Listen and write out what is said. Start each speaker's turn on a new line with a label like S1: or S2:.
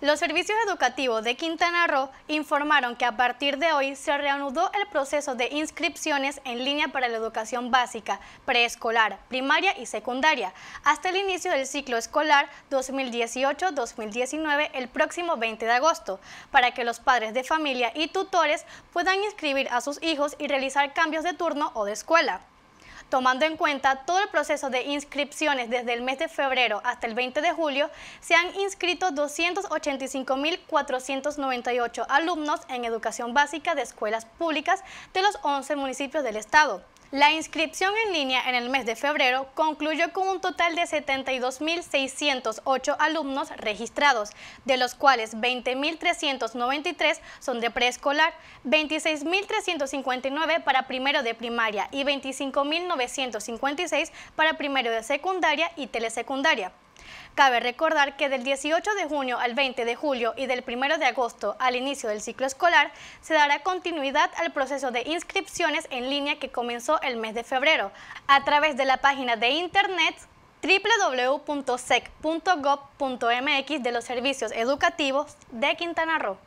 S1: Los servicios educativos de Quintana Roo informaron que a partir de hoy se reanudó el proceso de inscripciones en línea para la educación básica, preescolar, primaria y secundaria, hasta el inicio del ciclo escolar 2018-2019 el próximo 20 de agosto, para que los padres de familia y tutores puedan inscribir a sus hijos y realizar cambios de turno o de escuela tomando en cuenta todo el proceso de inscripciones desde el mes de febrero hasta el 20 de julio, se han inscrito 285.498 alumnos en educación básica de escuelas públicas de los 11 municipios del estado. La inscripción en línea en el mes de febrero concluyó con un total de 72.608 alumnos registrados, de los cuales 20.393 son de preescolar, 26.359 para primero de primaria y 25.956 para primero de secundaria y telesecundaria. Cabe recordar que del 18 de junio al 20 de julio y del 1 de agosto al inicio del ciclo escolar se dará continuidad al proceso de inscripciones en línea que comenzó el mes de febrero a través de la página de internet www.sec.gov.mx de los servicios educativos de Quintana Roo.